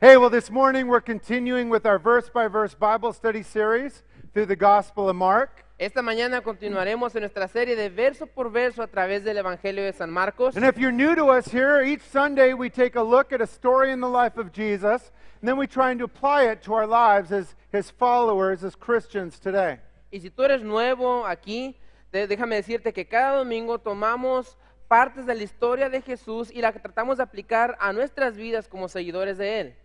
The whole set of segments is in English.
Hey, well, this morning we're continuing with our verse by verse Bible study series through the Gospel of Mark. Esta mañana continuaremos en nuestra serie de verso por verso a través del Evangelio de San Marcos. And if you're new to us here, each Sunday we take a look at a story in the life of Jesus, and then we try and apply it to our lives as his followers, as Christians today. Y si tú eres nuevo aquí, déjame decirte que cada domingo tomamos partes de la historia de Jesús y la tratamos de aplicar a nuestras vidas como seguidores de él.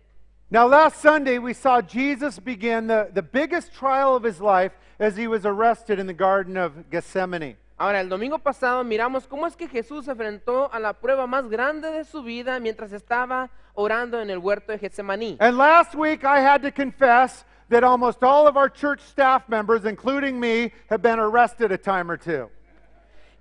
Now, last Sunday, we saw Jesus begin the, the biggest trial of his life as he was arrested in the Garden of Gethsemane. Ahora, el domingo pasado miramos cómo es que Jesús se enfrentó a la prueba más grande de su vida mientras estaba orando en el huerto de Getsemaní. And last week, I had to confess that almost all of our church staff members, including me, have been arrested a time or two.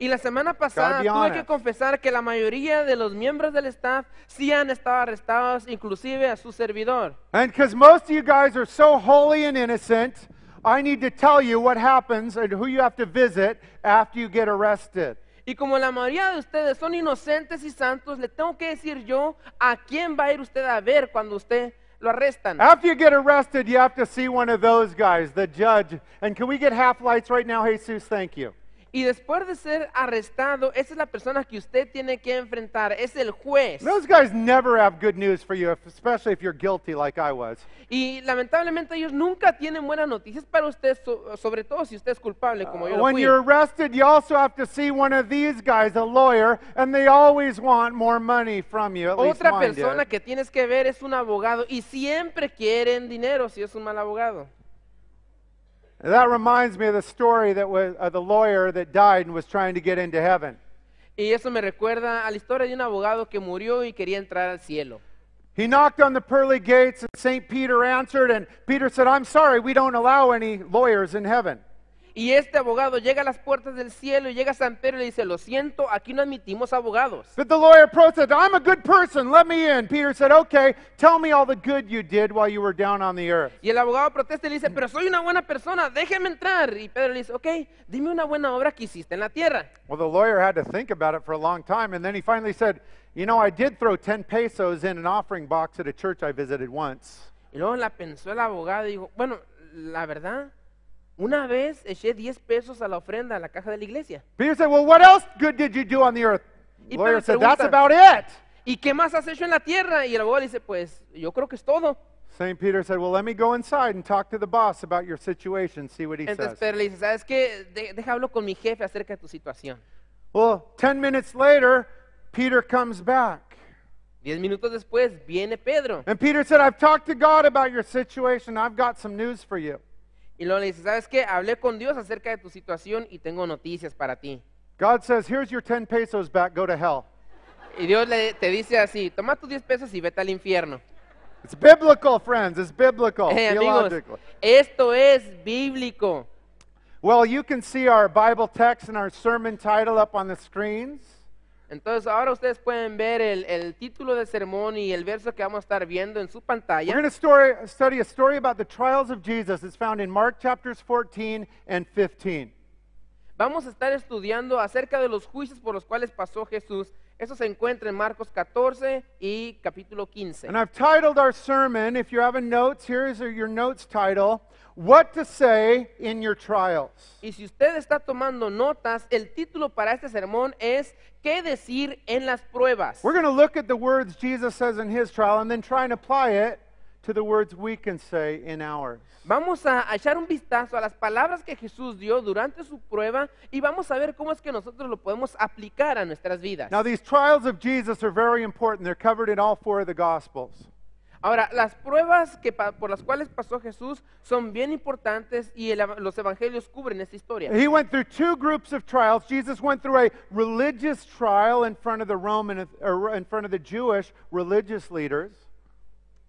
Y la semana pasada tuve que confesar que la mayoría de los miembros del staff sí han estado arrestados, inclusive a su servidor. And most of you guys are so holy and innocent, I need to tell you what happens and who you have to visit after you get arrested. Y como la mayoría de ustedes son inocentes y santos, le tengo que decir yo a quién va a ir usted a ver cuando usted lo arrestan. After you get arrested, you have to see one of those guys, the judge. And can we get half lights right now, Jesus? Thank you. Y después de ser arrestado, esa es la persona que usted tiene que enfrentar, es el juez. guys never have good news for you, especially if you're guilty like I was. Y lamentablemente ellos nunca tienen buenas noticias para usted, sobre todo si usted es culpable como yo lo When you're arrested, you also have to see one of these guys, a lawyer, and they always want more money from you. Otra persona que tienes que ver es un abogado y siempre quieren dinero si es un mal abogado. That reminds me of the story that was the lawyer that died and was trying to get into heaven. Y eso me recuerda a la historia de un abogado que murió y quería entrar al cielo. He knocked on the pearly gates and St. Peter answered and Peter said, "I'm sorry, we don't allow any lawyers in heaven." Y este abogado llega a las puertas del cielo y llega a San Pedro y le dice, lo siento, aquí no admitimos abogados. But the lawyer protested, I'm a good person, let me in. Peter said, okay, tell me all the good you did while you were down on the earth. Y el abogado protesta y le dice, pero soy una buena persona, déjeme entrar. Y Pedro le dice, okay, dime una buena obra que hiciste en la tierra. Well, the lawyer had to think about it for a long time, and then he finally said, you know, I did throw 10 pesos in an offering box at a church I visited once. Y luego la pensó el abogado y dijo, bueno, la verdad... Una vez eché 10 pesos a la ofrenda a la caja de la iglesia. Peter said, Well, what else good did you do on the earth? Y Lawyer said, That's about it. ¿Y qué más has hecho en la tierra? Y el abogado dice, pues yo creo que es todo. St. Peter said, Well, let me go inside and talk to the boss about your situation, see what he Entonces says. Pedro le dice, ¿sabes qué? De- deja hablo con mi jefe acerca de tu situación. Well, 10 minutes later, Peter comes back. Diez minutos después viene Pedro And Peter said, I've talked to God about your situation. I've got some news for you. Y luego le dice, ¿sabes qué? Hablé con Dios acerca de tu situación y tengo noticias para ti. God says, here's your 10 pesos back, go to hell. Y Dios le, te dice así, toma tus 10 pesos y vete al infierno. It's biblical, friends. It's biblical. Hey, amigos, esto es bíblico. Well, you can see our Bible text and our sermon title up on the screens. Entonces ahora ustedes pueden ver el, el título del sermón y el verso que vamos a estar viendo en su pantalla. Vamos a estar estudiando acerca de los juicios por los cuales pasó Jesús Eso se encuentra en Marcos 14 y capítulo 15. And I've titled our sermon, if you're having notes, here's your notes title, What to Say in Your Trials. Y si usted está tomando notas, el título para este sermón es ¿Qué decir en las pruebas? We're going to look at the words Jesus says in his trial and then try and apply it to the words we can say in ours. Vamos a echar un vistazo a las palabras que Jesús dio durante su prueba y vamos a ver cómo es que nosotros lo podemos aplicar a nuestras vidas. Now these trials of Jesus are very important. They're covered in all four of the gospels. Ahora, las pruebas que por las cuales pasó Jesús son bien importantes y el, los evangelios cubren esta historia. He went through two groups of trials. Jesus went through a religious trial in front of the Roman uh, er, in front of the Jewish religious leaders.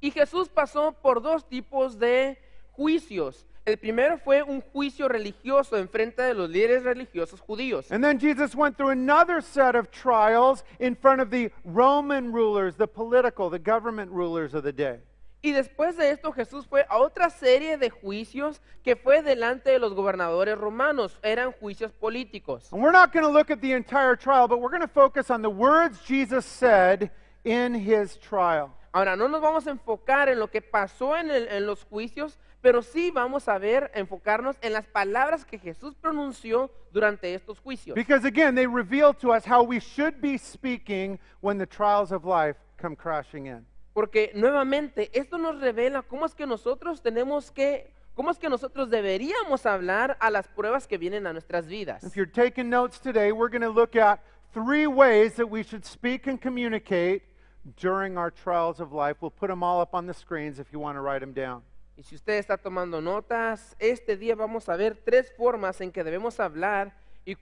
Y Jesús pasó por dos tipos de juicios. El primero fue un juicio religioso en frente de los líderes religiosos judíos. And then Jesus went through another set of trials in front of the Roman rulers, the political, the government rulers of the day. Y después de esto Jesús fue a otra serie de juicios que fue delante de los gobernadores romanos, eran juicios políticos. And we're not going to look at the entire trial, but we're going to focus on the words Jesus said in his trial. Ahora, no nos vamos a enfocar en lo que pasó en, los juicios, pero sí vamos a ver, enfocarnos en las palabras que Jesús pronunció durante estos juicios. Porque nuevamente esto nos revela cómo es que nosotros tenemos que cómo es que nosotros deberíamos hablar a las pruebas que vienen a nuestras vidas. If you're taking notes today, we're going to look at three ways that we should speak and communicate during our trials of life. We'll put them all up on the screens if you want to write them down. Y si usted está tomando notas, este día vamos a ver tres formas en que debemos hablar y,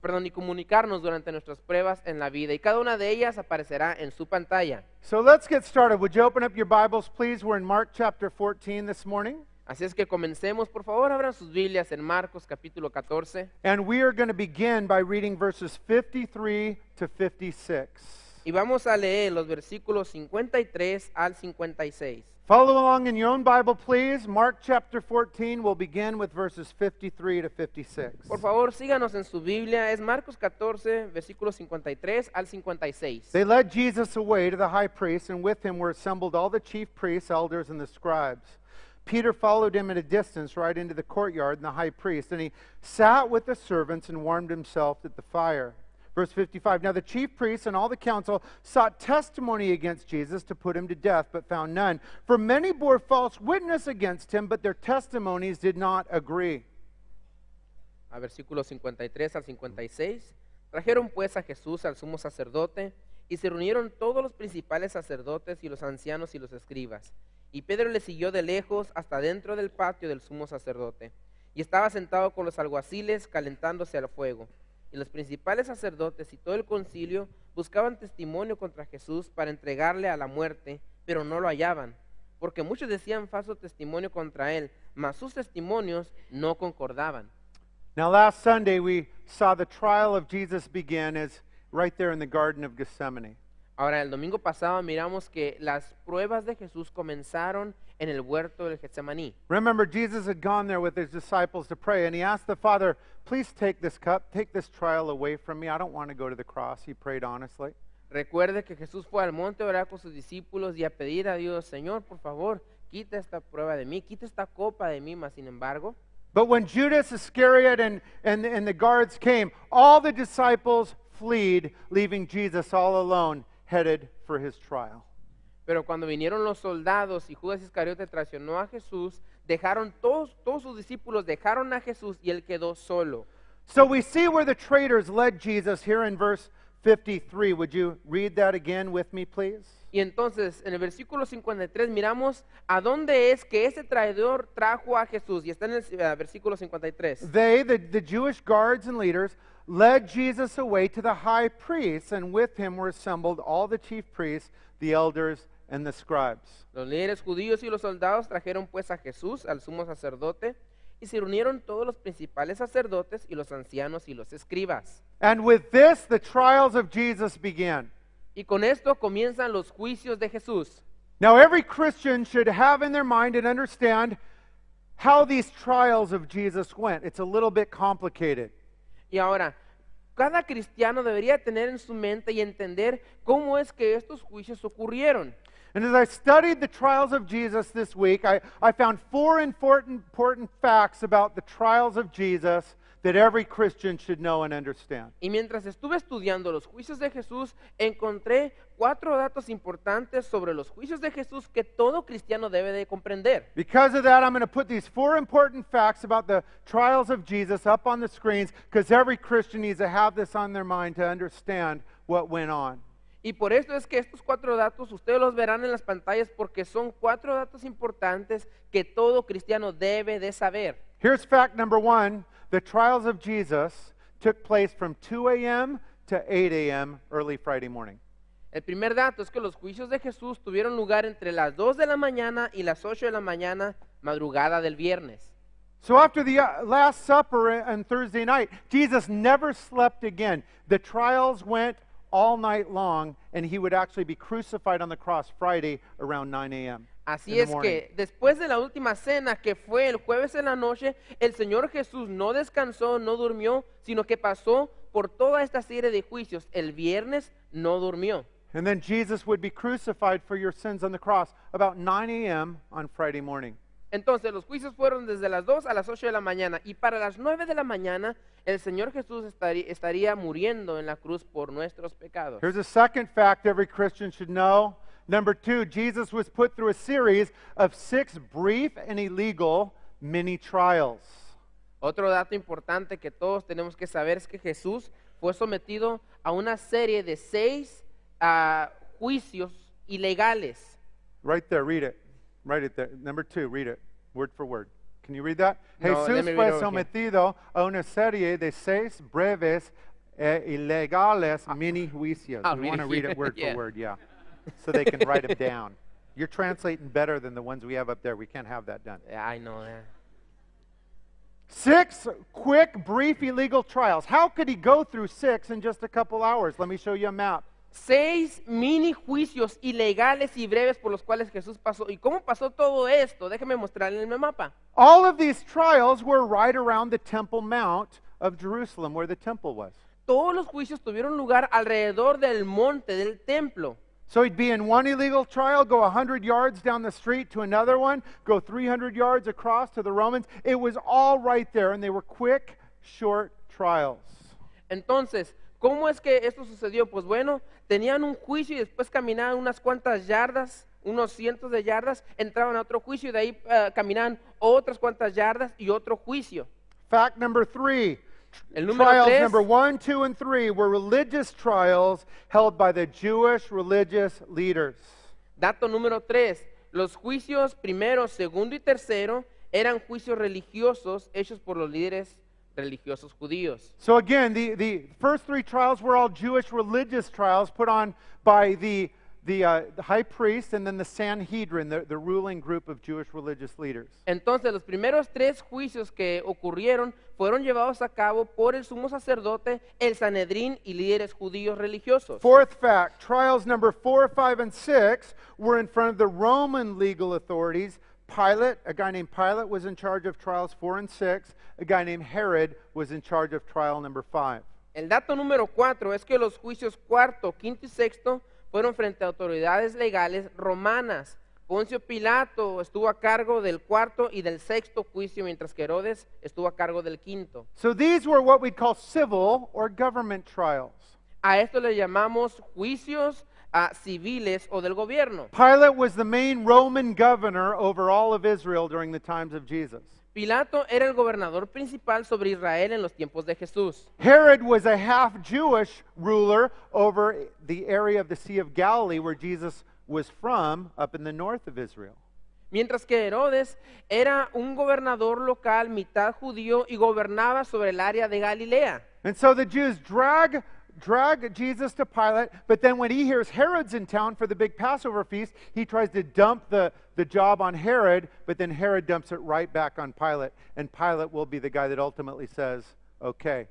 perdón, y comunicarnos durante nuestras pruebas en la vida. Y cada una de ellas aparecerá en su pantalla. So let's get started. Would you open up your Bibles, please? We're in Mark chapter 14 this morning. Así es que comencemos, por favor, abran sus Biblias en Marcos capítulo 14. And we are going to begin by reading verses 53 to 56. Y vamos a leer los versículos 53 al 56. Follow along in your own Bible, please. Mark chapter 14, will begin with verses 53 to 56. Por favor, síganos en su Biblia. Es Marcos 14, versículos 53 al 56. They led Jesus away to the high priest, and with him were assembled all the chief priests, elders, and the scribes. Peter followed him at a distance right into the courtyard and the high priest, and he sat with the servants and warmed himself at the fire. Verse 55 Now the chief priests and all the council sought testimony against Jesus to put him to death, but found none. For many bore false witness against him, but their testimonies did not agree. A versículos 53 al 56. Trajeron pues a Jesús al sumo sacerdote, y se reunieron todos los principales sacerdotes y los ancianos y los escribas. Y Pedro le siguió de lejos hasta dentro del patio del sumo sacerdote, y estaba sentado con los alguaciles calentándose al fuego y los principales sacerdotes y todo el concilio buscaban testimonio contra Jesús para entregarle a la muerte, pero no lo hallaban, porque muchos decían falso testimonio contra él, mas sus testimonios no concordaban. Now last Sunday we saw the trial of Jesus begin as right there in the garden of Gethsemane. Ahora, el domingo pasado miramos que las pruebas de Jesús comenzaron en el huerto del Getsemaní. Remember, Jesus had gone there with his disciples to pray, and he asked the Father, Please take this cup, take this trial away from me. I don't want to go to the cross. He prayed honestly. Recuerde que Jesús fue al monte a orar con sus discípulos y a pedir a Dios, Señor, por favor, quita esta prueba de mí, quita esta copa de mí, mas sin embargo. But when Judas Iscariot and, and, and the guards came, all the disciples fled, leaving Jesus all alone headed for his trial. Pero cuando vinieron los soldados y Judas Iscariote traicionó a Jesús, dejaron todos, todos sus discípulos dejaron a Jesús y él quedó solo. So we see where the traitors led Jesus here in verse 53. Would you read that again with me, please? Y entonces en el versículo 53 miramos a dónde es que ese traidor trajo a Jesús. Y está en el uh, versículo 53. They, the, the Jewish guards and leaders, led Jesus away to the high priests, and with him were assembled all the chief priests, the elders, and the scribes. Los líderes judíos y los soldados trajeron pues a Jesús, al sumo sacerdote, y se reunieron todos los principales sacerdotes y los ancianos y los escribas. And with this the trials of Jesus began. Y con esto comienzan los juicios de Jesús. Now, every Christian should have in their mind and understand how these trials of Jesus went. It's a little bit complicated. Y ahora, cada cristiano debería tener en su mente y entender cómo es que estos juicios ocurrieron. And as I studied the trials of Jesus this week, I, I found four important, important facts about the trials of Jesus that every Christian should know and understand. Y mientras estuve estudiando los juicios de Jesús, encontré cuatro datos importantes sobre los juicios de Jesús que todo cristiano debe de comprender. Because of that, I'm going to put these four important facts about the trials of Jesus up on the screens because every Christian needs to have this on their mind to understand what went on. Y por esto es que estos cuatro datos ustedes los verán en las pantallas porque son cuatro datos importantes que todo cristiano debe de saber. Here's fact number one the trials of Jesus took place from 2 a.m. to 8 a.m. early Friday morning. El primer dato es que los juicios de Jesús tuvieron lugar entre las 2 de la mañana y las 8 de la mañana, madrugada del viernes. So after the uh, Last Supper on Thursday night, Jesus never slept again. The trials went all night long, and he would actually be crucified on the cross Friday around 9 a.m. Así es que después de la última cena, que fue el jueves en la noche, el Señor Jesús no descansó, no durmió, sino que pasó por toda esta serie de juicios. El viernes no durmió. Jesus would be crucified your sins cross 9 Friday morning. Entonces los juicios fueron desde las 2 a las 8 de la mañana y para las 9 de la mañana el Señor Jesús estaría, estaría muriendo en la cruz por nuestros pecados. Here's a second fact every Christian should know Number two, Jesus was put through a series of six brief and illegal mini trials. Otro dato importante que todos tenemos que saber es que Jesús fue sometido a una serie de seis uh, juicios ilegales. Right there, read it. Write it there. Number two, read it, word for word. Can you read that? No, Jesús fue sometido a una serie de seis breves eh, ilegales mini juicios. I'll ah, you want to read it word yeah. for word, yeah so they can write them down. You're translating better than the ones we have up there. We can't have that done. Yeah, I know. that. Six quick, brief illegal trials. How could he go through six in just a couple hours? Let me show you a map. Seis mini juicios ilegales y breves por los cuales Jesús pasó. ¿Y cómo pasó todo esto? Déjeme mostrarle en el mapa. All of these trials were right around the Temple Mount of Jerusalem, where the temple was. Todos los juicios tuvieron lugar alrededor del monte del templo. So he'd be in one illegal trial, go 100 yards down the street to another one, go 300 yards across to the Romans. It was all right there, and they were quick, short trials. Entonces, ¿cómo es que esto sucedió? Pues bueno, tenían un juicio y después caminaban unas cuantas yardas, unos cientos de yardas, entraban a otro juicio y de ahí uh, caminaban otras cuantas yardas y otro juicio. Fact number three. El trials tres, number one, two, and three were religious trials held by the Jewish religious leaders. Dato número tres, los juicios primero, segundo y tercero eran juicios religiosos hechos por los líderes religiosos judíos. So again, the, the first three trials were all Jewish religious trials put on by the the, uh, the high priest and then the Sanhedrin, the, the ruling group of Jewish religious leaders. Entonces los primeros tres juicios que ocurrieron fueron llevados a cabo por el sumo sacerdote, el Sanedrín y líderes judíos religiosos. Fourth fact, trials number 4, 5 and 6 were in front of the Roman legal authorities. Pilate, a guy named Pilate was in charge of trials 4 and 6. A guy named Herod was in charge of trial number 5. El dato número cuatro es que los juicios cuarto, quinto y sexto fueron frente a autoridades legales romanas. Poncio Pilato estuvo a cargo del cuarto y del sexto juicio, mientras que Herodes estuvo a cargo del quinto. So these were what we'd call civil or government trials. A esto le llamamos juicios ah, civiles o del gobierno. Pilate was the main Roman governor over all of Israel during the times of Jesus. Pilato era el gobernador principal sobre Israel en los tiempos de Jesús. Herod was a half Jewish ruler over the area of the Sea of Galilee where Jesus was from up in the north of Israel. Mientras que Herodes era un gobernador local mitad judío y gobernaba sobre el área de Galilea. And so the Jews drag drag Jesus to Pilate, but then when he hears Herod's in town for the big Passover feast, he tries to dump the, the job on Herod, but then Herod dumps it right back on Pilate, and Pilate will be the guy that ultimately says, okay,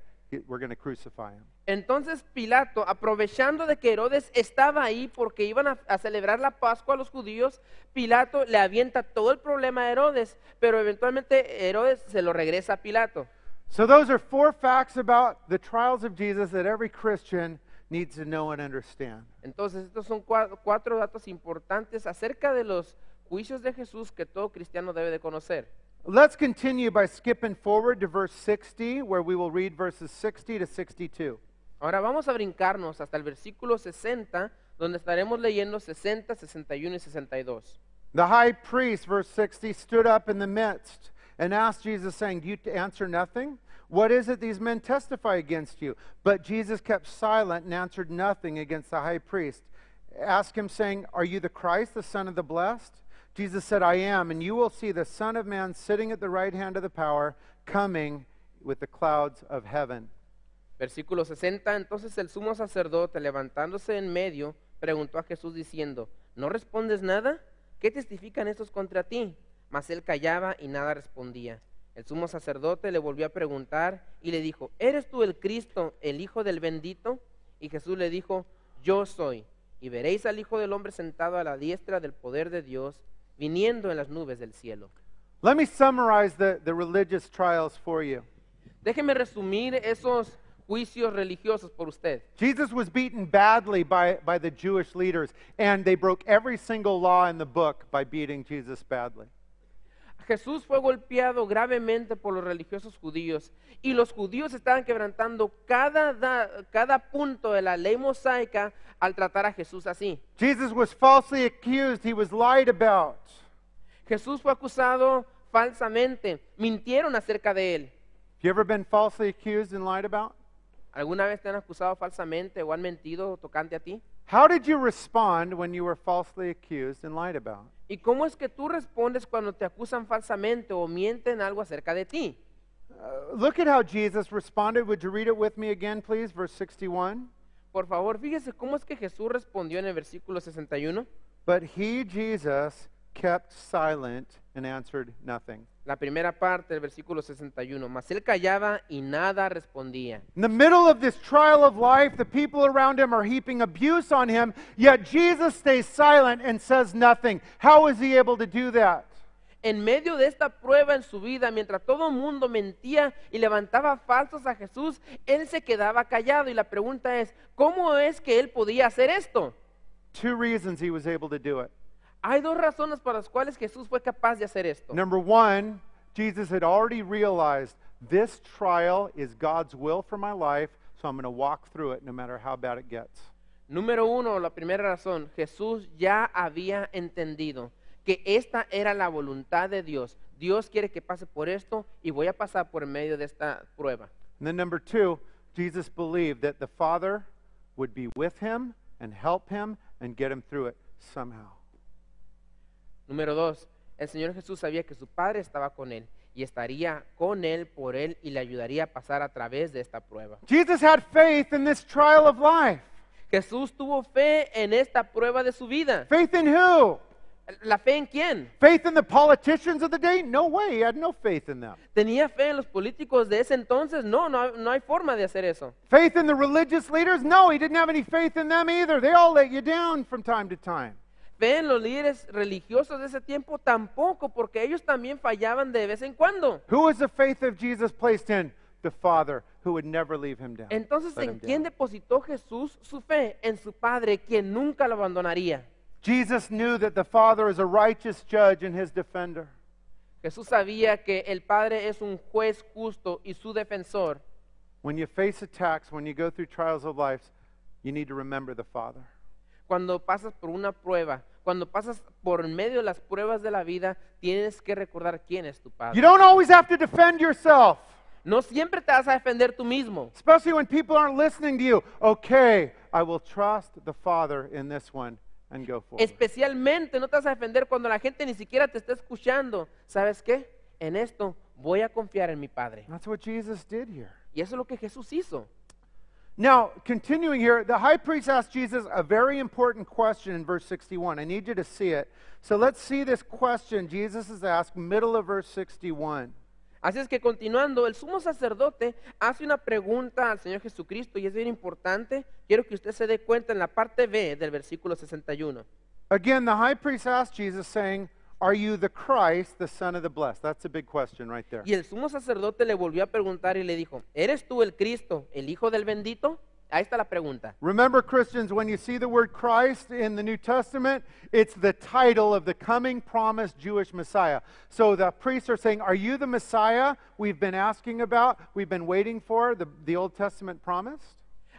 we're going to crucify him. Entonces Pilato, aprovechando de que Herodes estaba ahí porque iban a, a, celebrar la Pascua a los judíos, Pilato le avienta todo el problema a Herodes, pero eventualmente Herodes se lo regresa a Pilato. So, those are four facts about the trials of Jesus that every Christian needs to know and understand. Entonces, estos son cuatro datos importantes acerca de los juicios de Jesús que todo cristiano debe de conocer. Let's continue by skipping forward to verse 60, where we will read verses 60 to 62. Ahora vamos a brincarnos hasta el versículo 60, donde estaremos leyendo 60, 61 y 62. The high priest, verse 60, stood up in the midst and asked Jesus, saying, Do you answer nothing? What is it these men testify against you? But Jesus kept silent and answered nothing against the high priest. Asked him, saying, Are you the Christ, the Son of the Blessed? Jesus said, I am, and you will see the Son of Man sitting at the right hand of the power, coming with the clouds of heaven. Versículo 60. Entonces el sumo sacerdote, levantándose en medio, preguntó a Jesús diciendo, ¿No respondes nada? ¿Qué testifican estos contra ti? Mas él callaba y nada respondía. El sumo sacerdote le volvió a preguntar y le dijo, ¿eres tú el Cristo, el Hijo del bendito? Y Jesús le dijo, yo soy. Y veréis al Hijo del hombre sentado a la diestra del poder de Dios, viniendo en las nubes del cielo. Let me summarize the, religious trials for you. Déjeme resumir esos juicios religiosos por usted. Jesus was beaten badly by, by the Jewish leaders, and they broke every single law in the book by beating Jesus badly. Jesús fue golpeado gravemente por los religiosos judíos y los judíos estaban quebrantando cada, punto de la ley mosaica al tratar a Jesús así. falsely accused, he was lied about. Jesús fue acusado falsamente, mintieron acerca de él. ¿Alguna vez te han acusado falsamente o han mentido tocante a ti? How did you respond when you were falsely accused and lied about? ¿Y cómo es que tú respondes cuando te acusan falsamente o mienten algo acerca de ti? Uh, look at how Jesus responded. Would you read it with me again, please? Verse 61. Por favor, fíjese cómo es que Jesús respondió en el versículo 61. But he, Jesus, kept silent and answered nothing la primera parte del versículo 61. Mas él callaba y nada respondía. In the middle of this trial of life, the people around him are heaping abuse on him, yet Jesus stays silent and says nothing. How is he able to do that? En medio de esta prueba en su vida, mientras todo el mundo mentía y levantaba falsos a Jesús, él se quedaba callado. Y la pregunta es, ¿cómo es que él podía hacer esto? Two reasons he was able to do it. Hay dos razones para las cuales Jesús fue capaz de hacer esto. Number one, Jesus had already realized this trial is God's will for my life, so I'm going to walk through it no matter how bad it gets. Número uno, la primera razón, Jesús ya había entendido que esta era la voluntad de Dios. Dios quiere que pase por esto y voy a pasar por medio de esta prueba. And then number two, Jesus believed that the Father would be with him and help him and get him through it somehow. Número dos, el Señor Jesús sabía que su Padre estaba con él y estaría con él por él y le ayudaría a pasar a través de esta prueba. Jesus had faith in this trial of life. Jesús tuvo fe en esta prueba de su vida. Faith in who? ¿La fe en quién? Faith in the politicians of the day? No way, he had no faith in them. ¿Tenía fe en los políticos de ese entonces? No, no, no hay forma de hacer eso. Faith in the religious leaders? No, he didn't have any faith in them either. They all let you down from time to time en los líderes religiosos de ese tiempo tampoco, porque ellos también fallaban de vez en cuando. Entonces, ¿en quién depositó Jesús su fe? En su Padre, quien nunca lo abandonaría. Jesús sabía que el Padre es un juez justo y su defensor. Cuando pasas por una prueba, cuando pasas por medio de las pruebas de la vida, tienes que recordar quién es tu padre. No siempre te vas a defender tú mismo. Especialmente no te vas a defender cuando la gente ni siquiera te está escuchando. ¿Sabes qué? En esto voy a confiar en mi Padre. Y eso es lo que Jesús hizo. Now, continuing here, the high priest asked Jesus a very important question in verse 61. I need you to see it. So let's see this question Jesus is asked, middle of verse 61. Así es que continuando, el sumo sacerdote hace una pregunta al Señor Jesucristo y es bien importante. Quiero que usted se dé cuenta en la parte B del versículo 61. Again, the high priest asked Jesus, saying, are you the Christ, the Son of the Blessed? That's a big question right there. Y el sumo sacerdote le volvió a preguntar y le dijo, ¿eres tú el Cristo, el Hijo del bendito? Ahí está la pregunta. Remember, Christians, when you see the word Christ in the New Testament, it's the title of the coming promised Jewish Messiah. So the priests are saying, Are you the Messiah we've been asking about, we've been waiting for, the, the Old Testament promised?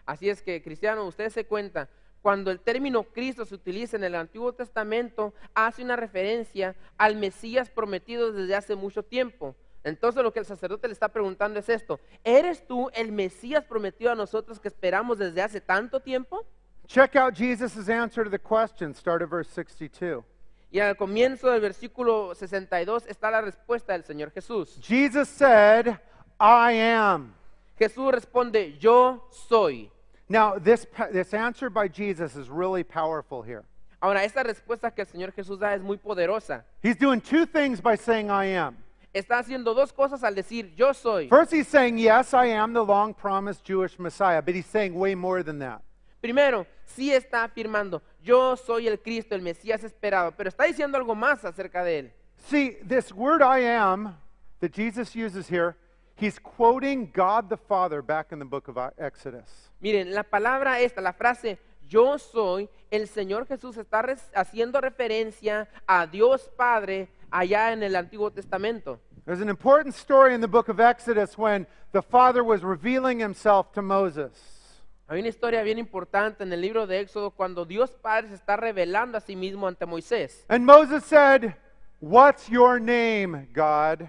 Así es que, cristiano, usted se cuenta cuando el término Cristo se utiliza en el Antiguo Testamento, hace una referencia al Mesías prometido desde hace mucho tiempo. Entonces lo que el sacerdote le está preguntando es esto, ¿eres tú el Mesías prometido a nosotros que esperamos desde hace tanto tiempo? Check out Jesus' answer to the question, start at verse 62. Y al comienzo del versículo 62 está la respuesta del Señor Jesús. Jesus said, I am. Jesús responde, yo soy. Now, this, this answer by Jesus is really powerful here. Ahora, esta respuesta que el Señor Jesús da es muy poderosa. He's doing two things by saying I am. Está haciendo dos cosas al decir yo soy. First, he's saying, Yes, I am the long promised Jewish Messiah, but he's saying way more than that. Primero, sí está afirmando, yo soy el Cristo, el Mesías esperado, pero está diciendo algo más acerca de él. See, this word I am that Jesus uses here He's quoting God the Father back in the book of Exodus. Miren, la palabra esta, la frase yo soy, el Señor Jesús está re haciendo referencia a Dios Padre allá en el Antiguo Testamento. There's an important story in the book of Exodus when the Father was revealing himself to Moses. Hay una historia bien importante en el libro de Éxodo cuando Dios Padre se está revelando a sí mismo ante Moisés. And Moses said, "What's your name, God?"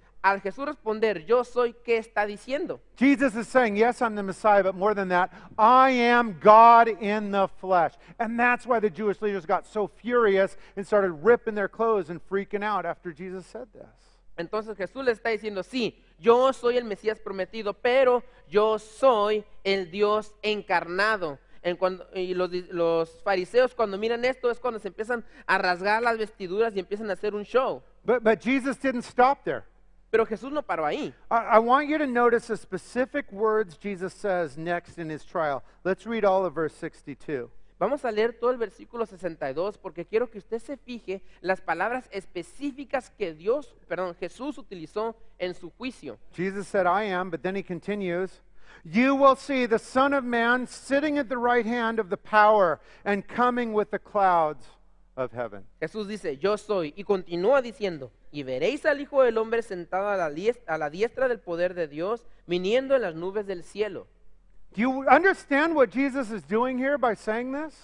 Al Jesús responder, yo soy, ¿qué está diciendo? Jesus is saying, yes, I'm the Messiah, but more than that, I am God in the flesh. And that's why the Jewish leaders got so furious and started ripping their clothes and freaking out after Jesus said this. Entonces Jesús le está diciendo, sí, yo soy el Mesías prometido, pero yo soy el Dios encarnado. En cuando, y los, los, fariseos cuando miran esto es cuando se empiezan a rasgar las vestiduras y empiezan a hacer un show. But, but Jesus didn't stop there. Pero Jesús no paró ahí. I, I want you to notice the specific words Jesus says next in his trial. Let's read all of verse 62. Vamos a leer todo el versículo 62 porque quiero que usted se fije las palabras específicas que Dios, perdón, Jesús utilizó en su juicio. Jesus said, I am, but then he continues, You will see the Son of Man sitting at the right hand of the power and coming with the clouds. Jesús dice, yo soy, y continúa diciendo, y veréis al Hijo del Hombre sentado a la, diestra, a la diestra del poder de Dios, viniendo en las nubes del cielo. Do you understand what Jesus is doing here by saying this?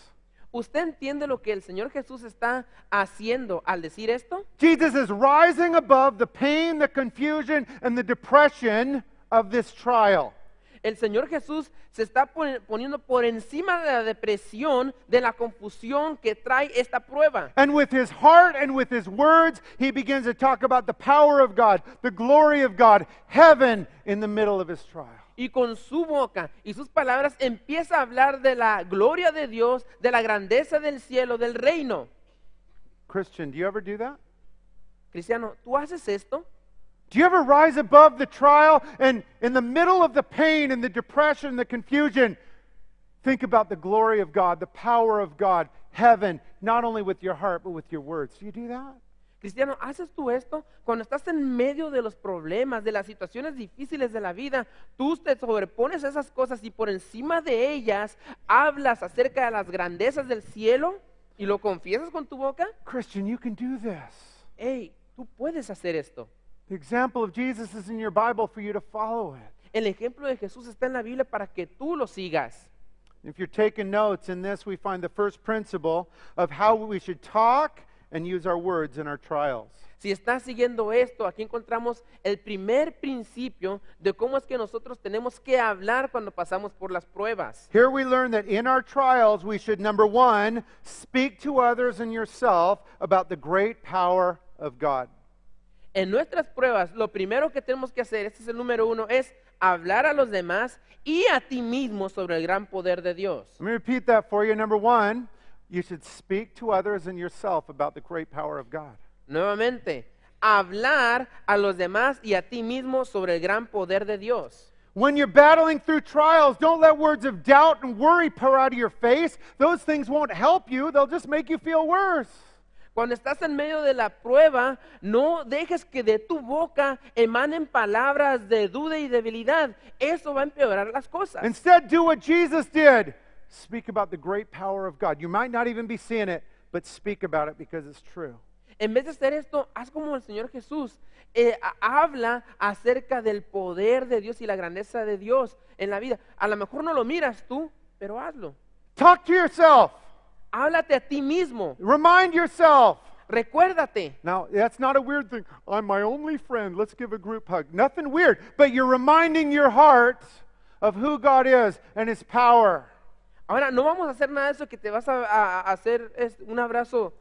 ¿Usted entiende lo que el Señor Jesús está haciendo al decir esto? Jesus is rising above the pain, the confusion, and the depression of this trial el Señor Jesús se está poniendo por encima de la depresión, de la confusión que trae esta prueba. And heart and with his words, begins to talk about the power of God, the glory of God, heaven in the Y con su boca y sus palabras empieza a hablar de la gloria de Dios, de la grandeza del cielo, del reino. ever do Cristiano, ¿tú haces esto? Do you ever rise above the trial and in the middle of the pain and the depression, the confusion, think about the glory of God, the power of God, heaven, not only with your heart, but with your words? Do you do that? Cristiano, ¿haces tú esto? Cuando estás en medio de los problemas, de las situaciones difíciles de la vida, tú te sobrepones a esas cosas y por encima de ellas hablas acerca de las grandezas del cielo y lo confiesas con tu boca. Christian, you can do this. Hey, tú puedes hacer esto. The example of Jesus is in your Bible for you to follow it. El ejemplo de Jesús está en la Biblia para que tú lo sigas. If you're taking notes in this, we find the first principle of how we should talk and use our words in our trials. Si estás siguiendo esto, aquí encontramos el primer principio de cómo es que nosotros tenemos que hablar cuando pasamos por las pruebas. Here we learn that in our trials we should number 1 speak to others and yourself about the great power of God en nuestras pruebas, lo primero que tenemos que hacer, este es el número uno, es hablar a los demás y a ti mismo sobre el gran poder de Dios. Let me repeat that for you. Number one, you should speak to others and yourself about the great power of God. Nuevamente, hablar a los demás y a ti mismo sobre el gran poder de Dios. When you're battling through trials, don't let words of doubt and worry pour out of your face. Those things won't help you, they'll just make you feel worse. Cuando estás en medio de la prueba, no dejes que de tu boca emanen palabras de duda y debilidad. Eso va a empeorar las cosas. Instead, do what Jesus did. Speak about the great power of God. You might not even be seeing it, but speak about it because it's true. En vez de hacer esto, haz como el Señor Jesús. Eh, habla acerca del poder de Dios y la grandeza de Dios en la vida. A lo mejor no lo miras tú, pero hazlo. Talk to yourself. Háblate a ti mismo. Remind yourself. Recuérdate. Now, that's not a weird thing. I'm my only friend. Let's give a group hug. Nothing weird. But you're reminding your heart of who God is and His power. Ahora, no vamos a hacer nada de eso que te vas a, a, a hacer es un abrazo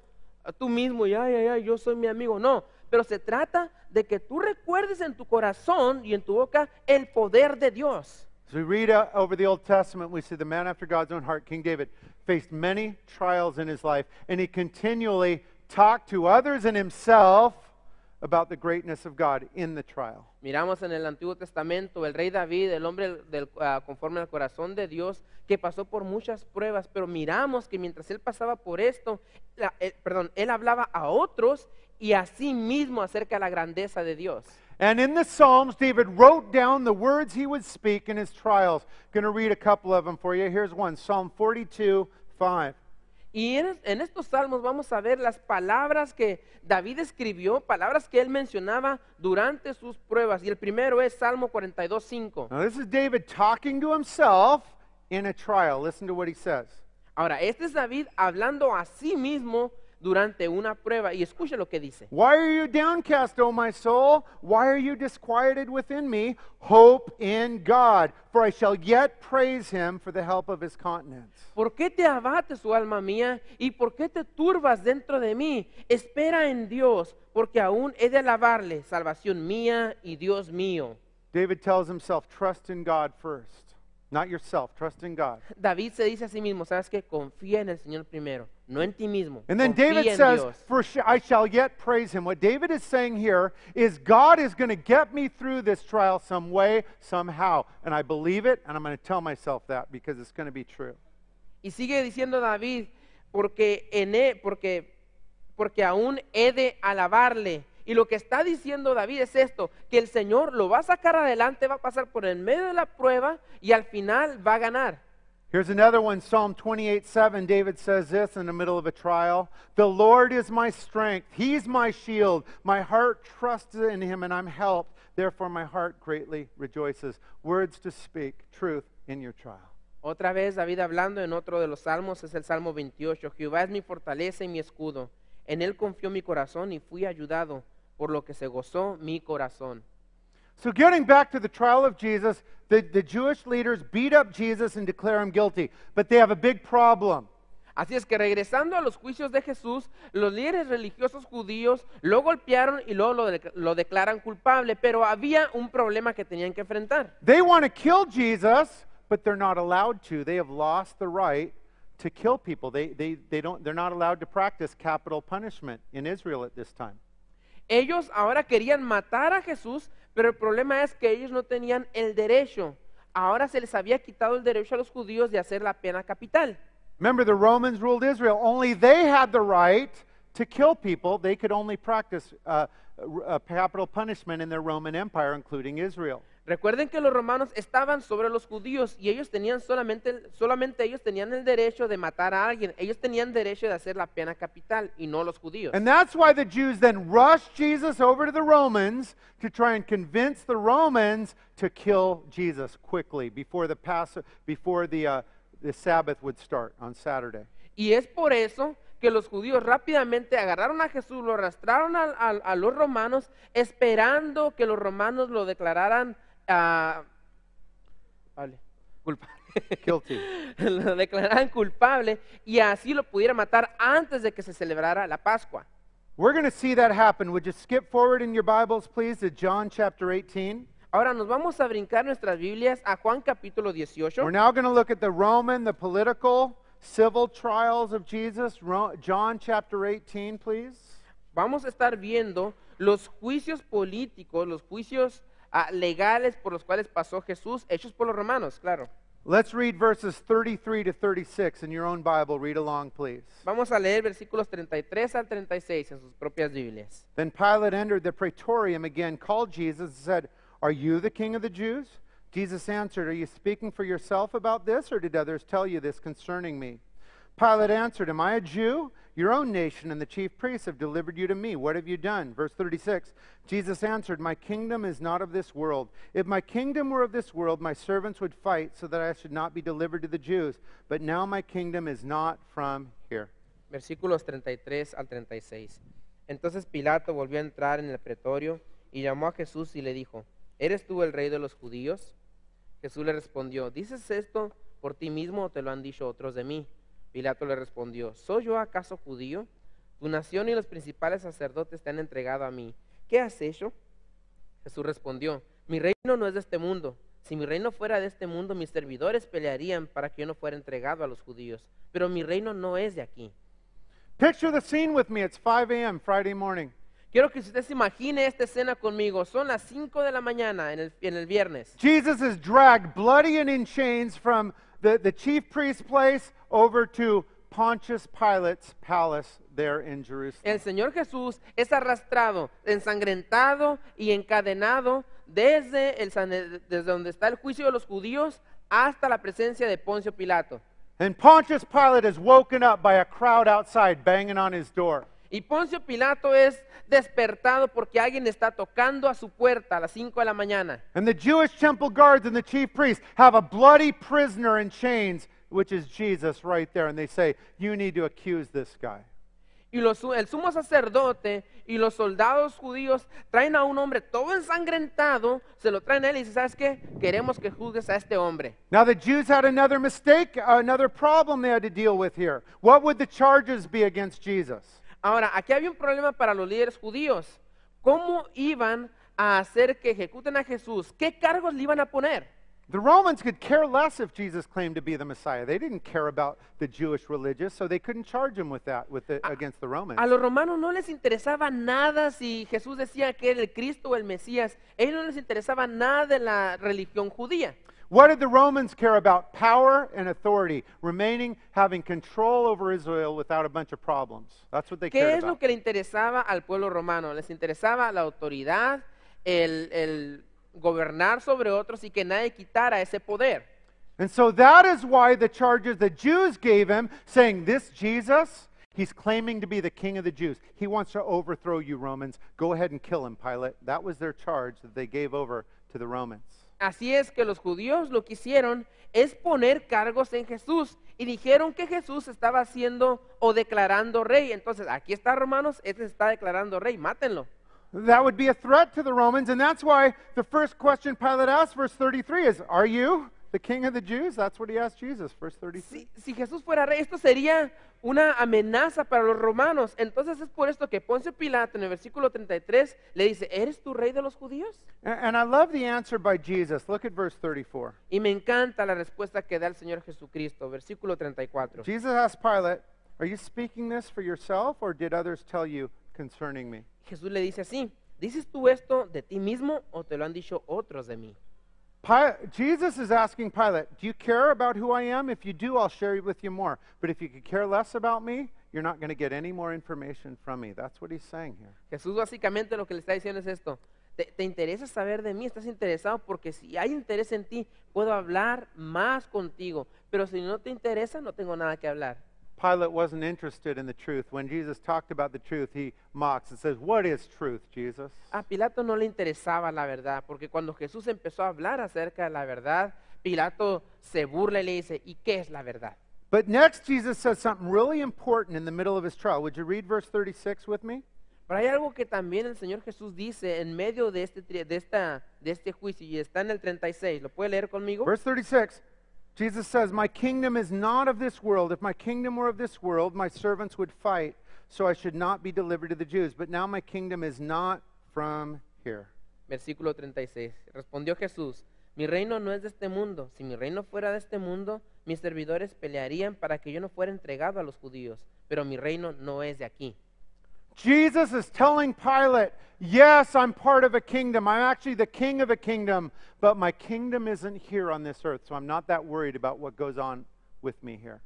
a tú mismo y ay, ay, ay, yo soy mi amigo. No, pero se trata de que tú recuerdes en tu corazón y en tu boca el poder de Dios. As we read uh, over the Old Testament, we see the man after God's own heart, King David faced many trials in his life, and he continually talked to others and himself about the greatness of God in the trial. Miramos en el Antiguo Testamento el rey David, el hombre del, uh, conforme al corazón de Dios, que pasó por muchas pruebas, pero miramos que mientras él pasaba por esto, la, eh, perdón, él hablaba a otros y así mismo acerca de la grandeza de Dios. And in the Psalms, David wrote down the words he would speak in his trials. I'm going to read a couple of them for you. Here's one Psalm 42, 5. Y en, en, estos salmos vamos a ver las palabras que David escribió, palabras que él mencionaba durante sus pruebas. Y el primero es Salmo 42, 5. Now, this is David talking to himself in a trial. Listen to what he says. Ahora, este es David hablando a sí mismo durante una prueba y escuche lo que dice. Why are you downcast, O my soul? Why are you disquieted within me? Hope in God, for I shall yet praise him for the help of his countenance. ¿Por qué te abates, oh alma mía, y por qué te turbas dentro de mí? Espera en Dios, porque aún he de alabarle, salvación mía y Dios mío. David tells himself, trust in God first. Not yourself, trust in God. David se dice a sí mismo, sabes que confía en el Señor primero, no en ti mismo. And then confía David says, Dios. "For sh- I shall yet praise him." What David is saying here is God is going to get me through this trial some way, somehow, and I believe it and I'm going to tell myself that because it's going to be true. Y sigue diciendo David, porque en él, porque porque aún he de alabarle Y lo que está diciendo David es esto, que el Señor lo va a sacar adelante, va a pasar por el medio de la prueba y al final va a ganar. Here's another one, Psalm 28 7. David says this in the middle of a trial The Lord is my strength, He's my shield. My heart trusts in Him, and I'm helped. Therefore, my heart greatly rejoices. Words to speak, truth in your trial. Otra vez David hablando en otro de los salmos es el Salmo 28. Jehová es mi fortaleza y mi escudo. En él confió mi corazón y fui ayudado. por lo que se gozó mi corazón. So, getting back to the trial of Jesus, the, the Jewish leaders beat up Jesus and declare him guilty, but they have a big problem. Así es que regresando a los juicios de Jesús, los líderes religiosos judíos lo golpearon y luego lo, de, lo declaran culpable, pero había un problema que tenían que enfrentar. They want to kill Jesus, but they're not allowed to. They have lost the right to kill people. They, they, they don't, they're not allowed to practice capital punishment in Israel at this time. Ellos ahora querían matar a Jesús, pero el problema es que ellos no tenían el derecho. Ahora se les había quitado el derecho a los judíos de hacer la pena capital. Remember, the Romans ruled Israel. Only they had the right to kill people. They could only practice uh, uh capital punishment in their Roman Empire, including Israel. Recuerden que los romanos estaban sobre los judíos y ellos tenían solamente, ellos tenían el derecho de matar a alguien. Ellos tenían derecho de hacer la pena capital y no los judíos. Y es por eso que los judíos rápidamente agarraron a Jesús, lo arrastraron a los romanos, esperando que los romanos lo declararan uh, vale. culpable. Guilty. lo declararan culpable y así lo pudiera matar antes de que se celebrara la Pascua. We're going to see that happen. Would you skip forward in your Bibles, please, to John chapter 18? Ahora nos vamos a brincar nuestras Biblias a Juan capítulo 18. We're now going to look at the Roman, the political, civil trials of Jesus. Ro John chapter 18, please. Vamos a estar viendo los juicios políticos, los juicios uh, legales por los cuales pasó Jesús, hechos por los romanos, claro. Let's read verses 33 to 36 in your own Bible. Read along, please. Vamos a leer versículos 33 al 36 en sus propias Biblias. Then Pilate entered the praetorium again, called Jesus, and said, Are you the king of the Jews? Jesus answered, Are you speaking for yourself about this, or did others tell you this concerning me? Pilate answered, Am I a Jew? Your own nation and the chief priests have delivered you to me. What have you done? Verse 36 Jesus answered, My kingdom is not of this world. If my kingdom were of this world, my servants would fight so that I should not be delivered to the Jews. But now my kingdom is not from here. Versículos 33 al 36. Entonces Pilato volvió a entrar en el pretorio y llamó a Jesús y le dijo, ¿Eres tú el rey de los judíos? Jesús le respondió, ¿dices esto por ti mismo o te lo han dicho otros de mí? Pilato le respondió, ¿soy yo acaso judío? Tu nación y los principales sacerdotes te han entregado a mí. ¿Qué has hecho? Jesús respondió, mi reino no es de este mundo. Si mi reino fuera de este mundo, mis servidores pelearían para que yo no fuera entregado a los judíos. Pero mi reino no es de aquí. Picture the scene with me. It's 5 a.m. Friday morning. Quiero que usted se imagine esta escena conmigo. Son las 5 de la mañana en el, viernes. Jesus is dragged bloody and in chains from the, the chief priest's place over to Pontius Pilate's palace there in Jerusalem. El Señor Jesús es arrastrado, ensangrentado y encadenado desde, el, desde donde está el juicio de los judíos hasta la presencia de Poncio Pilato. And Pontius Pilate is woken up by a crowd outside banging on his door. Y Poncio Pilato es despertado porque alguien está tocando a su puerta a las 5 de la mañana. And the Jewish temple guards and the chief priests have a bloody prisoner in chains, which is Jesus right there, and they say, "You need to accuse this guy." Y los, el sumo sacerdote y los soldados judíos traen a un hombre todo ensangrentado, se lo traen a él y dice, ¿sabes qué? Queremos que juzgues a este hombre. Now the Jews had another mistake, another problem they had to deal with here. What would the charges be against Jesus? Ahora, aquí había un problema para los líderes judíos. ¿Cómo iban a hacer que ejecuten a Jesús? ¿Qué cargos le iban a poner? The Romans could care less if Jesus claimed to be the Messiah. They didn't care about the Jewish religious, so they couldn't charge him with that with against the Romans. A los romanos no les interesaba nada si Jesús decía que era el Cristo o el Mesías. A ellos no les interesaba nada de la religión judía. What did the Romans care about? Power and authority, remaining having control over Israel without a bunch of problems. That's what they cared about. ¿Qué cared es lo about. que le interesaba al pueblo romano? Les interesaba la autoridad, el, el gobernar sobre otros y que nadie quitara ese poder. And so that is why the charges the Jews gave him, saying, This Jesus, he's claiming to be the king of the Jews. He wants to overthrow you, Romans. Go ahead and kill him, Pilate. That was their charge that they gave over to the Romans. Así es que los judíos lo que hicieron es poner cargos en Jesús y dijeron que Jesús estaba haciendo o declarando rey. Entonces, aquí está Romanos, este está declarando rey, mátenlo. That would be a threat to the Romans, and that's why the first question Pilate asked, verse 33, is Are you? Si, Jesús fuera rey, esto sería una amenaza para los romanos. Entonces es por esto que Poncio Pilato en el versículo 33 le dice, ¿eres tú rey de los judíos? And, I love the answer by Jesus. Look at verse 34. Y me encanta la respuesta que da el Señor Jesucristo, versículo 34. Pilate, "Are you speaking this for yourself or did others tell you concerning me?" Jesús le dice así, ¿dices tú esto de ti mismo o te lo han dicho otros de mí? Pilate, Jesus is asking Pilate, Do you care about who I am? If you do, I'll share with you more. But if you could care less about me, you're not going to get any more information from me. That's what he's saying here. Jesús básicamente lo que le está diciendo es esto. Te, te, interesa saber de mí, estás interesado porque si hay interés en ti, puedo hablar más contigo. Pero si no te interesa, no tengo nada que hablar. Pilate wasn't interested in the truth. When Jesus talked about the truth, he mocks and says, "What is truth, Jesus?" A Pilato no le interesaba la verdad, porque cuando Jesús empezó a hablar acerca de la verdad, Pilato se burla y le dice, "¿Y qué es la verdad?" But next Jesus says something really important in the middle of his trial. Would you read verse 36 with me? Pero hay algo que también el Señor Jesús dice en medio de este, de esta, de este juicio y está en el 36. ¿Lo puede leer conmigo? Verse 36. Jesus says, My kingdom is not of this world. If my kingdom were of this world, my servants would fight, so I should not be delivered to the Jews. But now my kingdom is not from here. Versículo 36. Respondió Jesús, Mi reino no es de este mundo. Si mi reino fuera de este mundo, mis servidores pelearían para que yo no fuera entregado a los judíos. Pero mi reino no es de aquí. Jesus is telling Pilate, Yes, I'm part of a kingdom. I'm actually the king of a kingdom, but my kingdom isn't here on this earth, so I'm not that worried about what goes on with me here.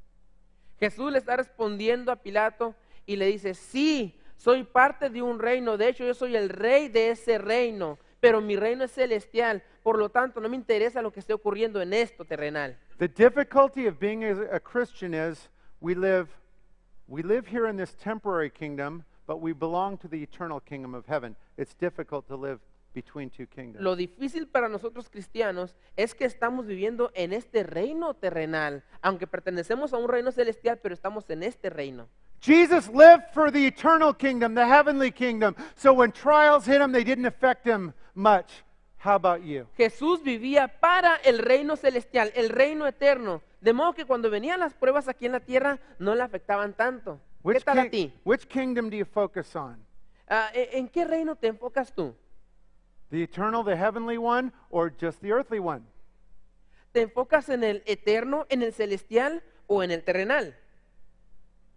Jesús le está respondiendo a Pilato y le dice, sí, soy parte de un reino, de hecho yo soy el rey de ese reino, pero mi reino es celestial, por lo tanto no me interesa lo que esté ocurriendo en esto terrenal. The difficulty of being a Christian is we live we live here in this temporary kingdom but we belong to the eternal kingdom of heaven. It's difficult to live between two kingdoms. Lo difícil para nosotros cristianos es que estamos viviendo en este reino terrenal, aunque pertenecemos a un reino celestial, pero estamos en este reino. Jesus lived for the eternal kingdom, the heavenly kingdom. So when trials hit him, they didn't affect him much. How about you? Jesús vivía para el reino celestial, el reino eterno, de modo que cuando venían las pruebas aquí en la tierra no le afectaban tanto. Which ¿Qué tal a ti? Which kingdom do you focus on? Uh, ¿En qué reino te enfocas tú? The eternal, the heavenly one, or just the earthly one? ¿Te enfocas en el eterno, en el celestial o en el terrenal?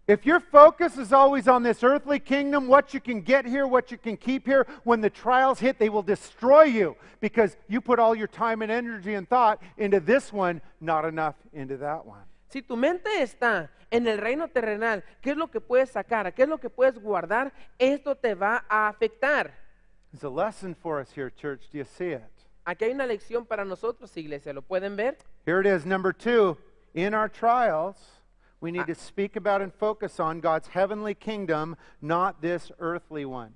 If your focus is always on this earthly kingdom, what you can get here, what you can keep here, when the trials hit, they will destroy you because you put all your time and energy and thought into this one, not enough into that one. Si tu mente está en el reino terrenal, ¿qué es lo que puedes sacar? ¿Qué es lo que puedes guardar? Esto te va a afectar. Aquí hay una lección para nosotros, iglesia. ¿Lo pueden ver? Here it is, number In our trials, we need ah. to speak about and focus on God's heavenly kingdom, not this earthly one.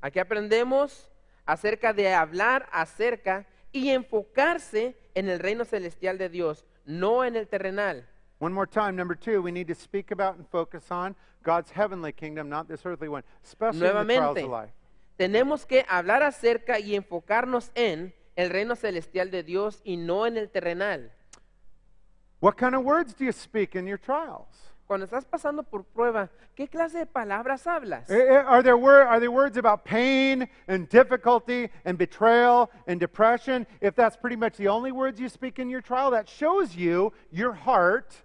Aquí aprendemos acerca de hablar acerca y enfocarse en el reino celestial de Dios, no en el terrenal. One more time, number two, we need to speak about and focus on God's heavenly kingdom, not this earthly one, especially in the trials of life. Tenemos que hablar acerca y enfocarnos en el reino celestial de Dios y no en el terrenal. What kind of words do you speak in your trials? Cuando estás pasando por prueba, ¿qué clase de palabras hablas? Eh, eh, are there, wor- are there words about pain and difficulty and betrayal and depression? If that's pretty much the only words you speak in your trial, that shows you your heart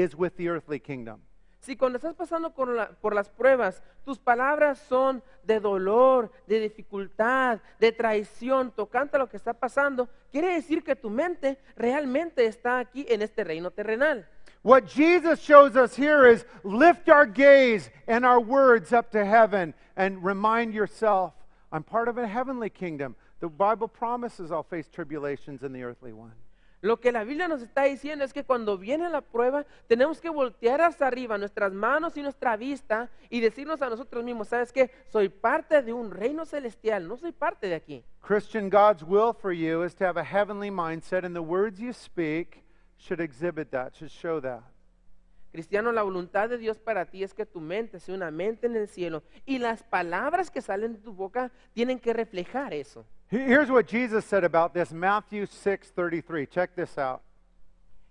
is with the earthly kingdom. Si cuando estás pasando por, la, por las pruebas, tus palabras son de dolor, de dificultad, de traición, tocante a lo que está pasando, quiere decir que tu mente realmente está aquí en este reino terrenal. What Jesus shows us here is lift our gaze and our words up to heaven and remind yourself, I'm part of a heavenly kingdom. The Bible promises I'll face tribulations in the earthly one. Lo que la Biblia nos está diciendo es que cuando viene la prueba, tenemos que voltear hacia arriba nuestras manos y nuestra vista y decirnos a nosotros mismos, ¿sabes qué? Soy parte de un reino celestial, no soy parte de aquí. Christian, God's will for you is to have a heavenly mindset and the words you speak should exhibit that, should show that. Cristiano, la voluntad de Dios para ti es que tu mente sea una mente en el cielo y las palabras que salen de tu boca tienen que reflejar eso. Here's what Jesus said about this, Matthew 6:33. Check this out.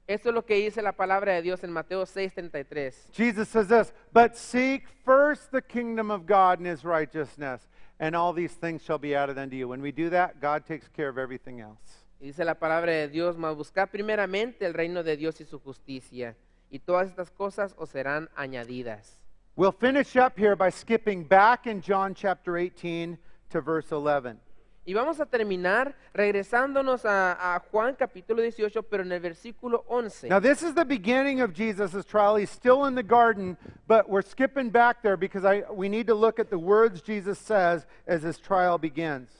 es lo que dice la palabra de Dios en Mateo 6:33. Jesus says this, "But seek first the kingdom of God and his righteousness, and all these things shall be added unto you." When we do that, God takes care of everything else. Dice la palabra de Dios, "Mas buscad primeramente el reino de Dios y su justicia, y todas estas cosas os serán añadidas." We'll finish up here by skipping back in John chapter 18 to verse 11. Y vamos a terminar regresándonos a, a, Juan capítulo 18, pero en el versículo 11. Now this is the beginning of Jesus' trial. He's still in the garden, but we're skipping back there because I, we need to look at the words Jesus says as his trial begins.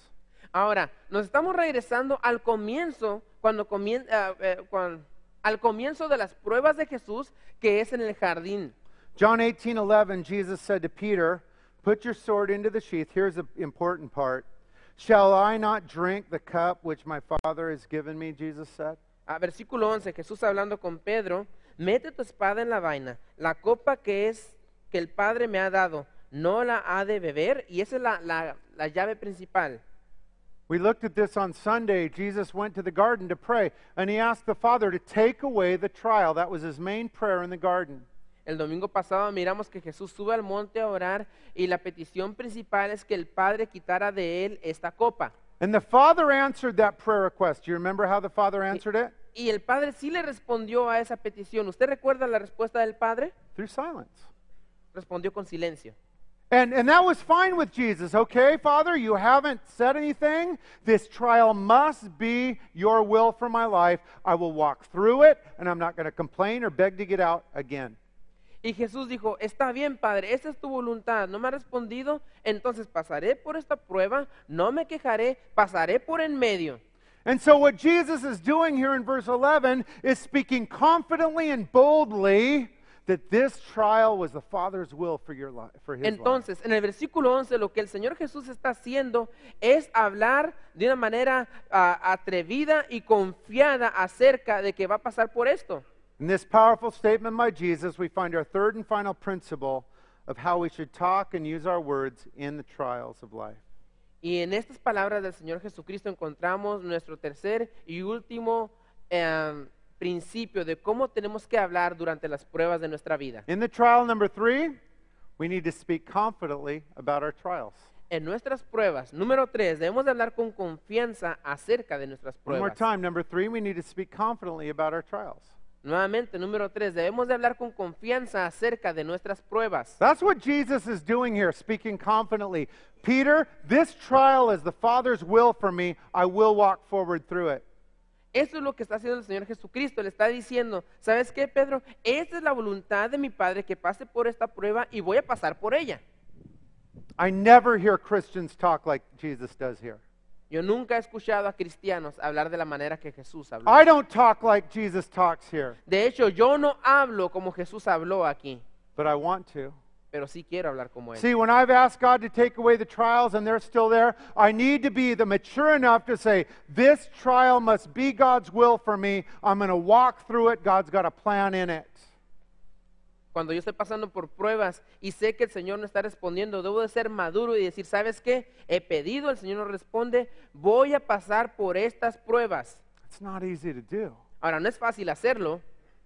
Ahora, nos estamos regresando al comienzo, cuando comien, uh, eh, uh, eh, cuando, al comienzo de las pruebas de Jesús, que es en el jardín. John 18:11, Jesus said to Peter, "Put your sword into the sheath." Here's the important part. Shall I not drink the cup which my Father has given me? Jesus said. A versículo 11, Jesús hablando con Pedro, mete tu espada en la vaina, la copa que es que el Padre me ha dado, no la ha de beber, y esa es la, la, la llave principal. We looked at this on Sunday. Jesus went to the garden to pray, and he asked the Father to take away the trial. That was his main prayer in the garden. El domingo pasado miramos que Jesús sube al monte a orar y la petición principal es que el Padre quitara de él esta copa. And the Father answered that prayer request. Do you remember how the Father answered it? Y el Padre sí le respondió a esa petición. ¿Usted recuerda la respuesta del Padre? Through silence. Respondió con silencio. And, and that was fine with Jesus. Okay, Father, you haven't said anything. This trial must be your will for my life. I will walk through it, and I'm not going to complain or beg to get out again. Y Jesús dijo, está bien, Padre, esa es tu voluntad, no me ha respondido, entonces pasaré por esta prueba, no me quejaré, pasaré por en medio. And 11 Entonces, en el versículo 11 lo que el Señor Jesús está haciendo es hablar de una manera ah, atrevida y confiada acerca de que va a pasar por esto. In this powerful statement by Jesus, we find our third and final principle of how we should talk and use our words in the trials of life. Y en estas palabras del Señor Jesucristo encontramos nuestro tercer y último eh, principio de cómo tenemos que hablar durante las pruebas de nuestra vida. In the trial number three, we need to speak confidently about our trials. En nuestras pruebas, número tres, debemos de hablar con confianza acerca de nuestras pruebas. One more time, number three, we need to speak confidently about our trials. Nuevamente, número tres, debemos de hablar con confianza acerca de nuestras pruebas. That's what Jesus is doing here, speaking confidently. Peter, this trial is the Father's will for me. I will walk forward through it. Eso es lo que está haciendo el Señor Jesucristo. Le está diciendo, ¿sabes qué, Pedro? Esta es la voluntad de mi Padre que pase por esta prueba y voy a pasar por ella. I never hear Christians talk like Jesus does here. Yo nunca he escuchado a cristianos hablar de la manera que Jesús habló. I don't talk like Jesus talks here, De hecho, yo no hablo como Jesús habló aquí, but I want to. pero sí quiero hablar como él. See, when I've asked God to take away the trials and they're still there, I need to be the mature enough to say, this trial must be God's will for me. I'm going to walk through it. God's got a plan in it cuando yo esté pasando por pruebas y sé que el Señor no está respondiendo, debo de ser maduro y decir, ¿sabes qué? He pedido, el Señor no responde, voy a pasar por estas pruebas. It's not easy to do. Ahora, no es fácil hacerlo.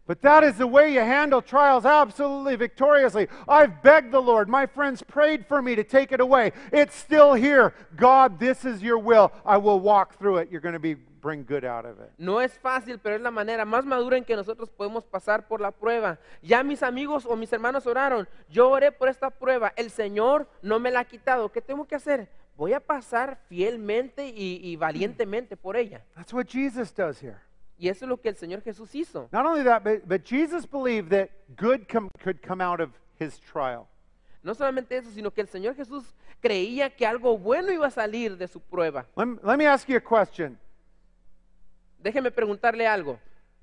But that is the way you handle trials absolutely victoriously. I've begged the Lord. My friends prayed for me to take it away. It's still here. God, this is your will. I will walk through it. You're going to be bring good out of it. No es fácil, pero es la manera más madura en que nosotros podemos pasar por la prueba. Ya mis amigos o mis hermanos oraron, yo oré por esta prueba, el Señor no me la ha quitado, ¿qué tengo que hacer? Voy a pasar fielmente y, y valientemente por ella. That's what Jesus does here. Y eso es lo que el Señor Jesús hizo. Not only that, but, but Jesus believed that good com could come out of his trial. No solamente eso, sino que el Señor Jesús creía que algo bueno iba a salir de su prueba. Let, let me ask you a question. Déjeme preguntarle algo.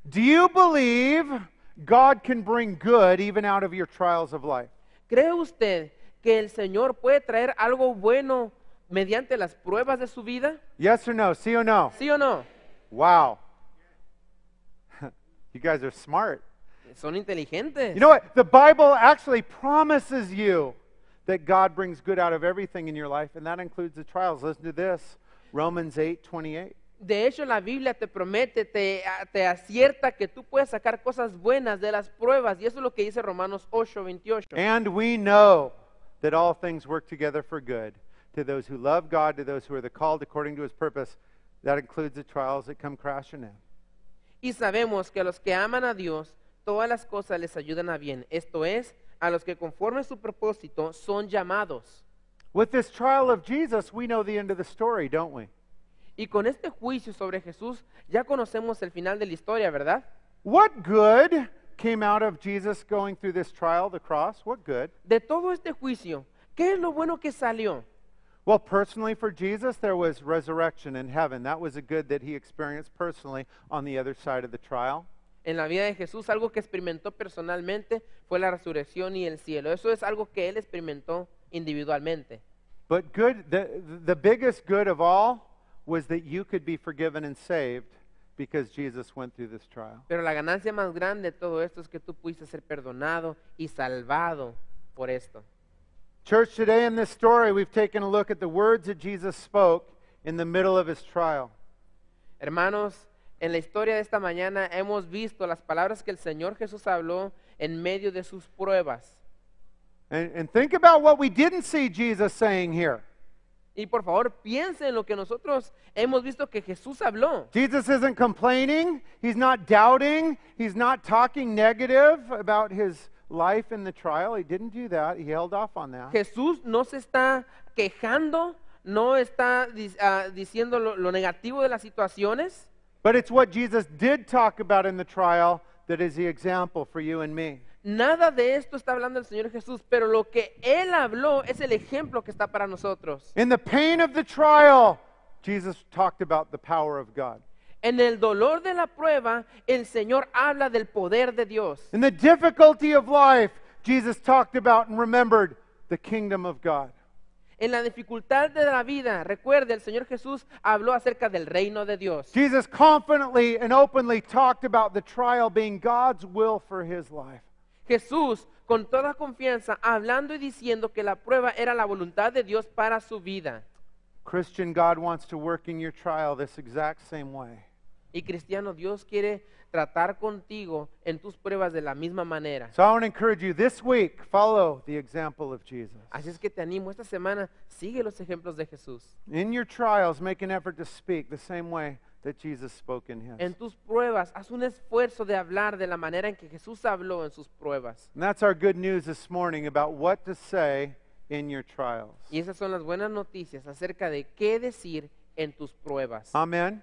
Do you believe God can bring good even out of your trials of life? ¿Cree usted que el Señor puede traer algo bueno mediante las pruebas de su vida? Yes or no? Sí o no? ¿Sí o no? Wow. you guys are smart. Son inteligentes. You know what? The Bible actually promises you that God brings good out of everything in your life, and that includes the trials. Listen to this Romans 8 28. De hecho, la Biblia te promete, te, te acierta que tú puedes sacar cosas buenas de las pruebas. Y eso es lo que dice Romanos 8, 28. And we know that all things work together for good to those who love God, to those who are the called according to his purpose. That includes the trials that come crashing in. Y sabemos que a los que aman a Dios, todas las cosas les ayudan a bien. Esto es, a los que conforme su propósito son llamados. With this trial of Jesus, we know the end of the story, don't we? Y con este juicio sobre Jesús ya conocemos el final de la historia, ¿verdad? What good came out of Jesus going through this trial, the cross? What good? De todo este juicio, ¿qué es lo bueno que salió? Well, personally for Jesus, there was resurrection in heaven. That was a good that he experienced personally on the other side of the trial. En la vida de Jesús, algo que experimentó personalmente fue la resurrección y el cielo. Eso es algo que él experimentó individualmente. But good, the, the biggest good of all was that you could be forgiven and saved because Jesus went through this trial. Pero la ganancia más grande de todo esto es que tú pudiste ser perdonado y salvado por esto. Church, today in this story, we've taken a look at the words that Jesus spoke in the middle of his trial. Hermanos, en la historia de esta mañana hemos visto las palabras que el Señor Jesús habló en medio de sus pruebas. And, and think about what we didn't see Jesus saying here. Y por favor, piensen lo que nosotros hemos visto que Jesús habló. Jesus isn't complaining, he's not doubting, he's not talking negative about his life in the trial. He didn't do that. He held off on that. Jesús no se está quejando, no está uh, diciendo lo, lo negativo de las situaciones. But it's what Jesus did talk about in the trial that is the example for you and me. Nada de esto está hablando el Señor Jesús, pero lo que él habló es el ejemplo que está para nosotros. In the pain of the trial, Jesus talked about the power of God. En el dolor de la prueba, el Señor habla del poder de Dios. In the difficulty of life, Jesus talked about and remembered the kingdom of God. En la dificultad de la vida, recuerde, el Señor Jesús habló acerca del reino de Dios. Jesus confidently and openly talked about the trial being God's will for his life. Jesús, con toda confianza, hablando y diciendo que la prueba era la voluntad de Dios para su vida. Christian, Y cristiano, Dios quiere tratar contigo en tus pruebas de la misma manera. Así es que te animo esta semana, sigue los ejemplos de Jesús. In your trials, make an effort to speak the same way that Jesus spoke in his. En tus pruebas, haz un esfuerzo de hablar de la manera en que Jesús habló en sus pruebas. And that's our good news this morning about what to say in your trials. Y esas son las buenas noticias acerca de qué decir en tus pruebas. Amen.